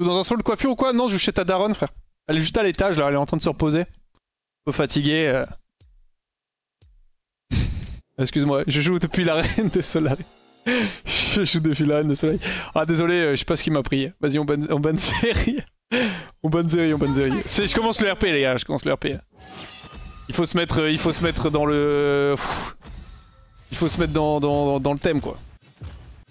Dans un salon de coiffure ou quoi Non, je suis chez ta daronne, frère. Elle est juste à l'étage, là, elle est en train de se reposer. Un peu fatiguée. Excuse-moi, je joue depuis la reine de soleil je joue depuis la reine de Soleil. Ah, désolé, euh, je sais pas ce qui m'a pris. Vas-y, on banse. on série. on ban série, on ban série. Je commence le RP, les gars, je commence le RP. Il faut se mettre, euh, il faut se mettre dans le... Il faut se mettre dans, dans, dans le thème, quoi.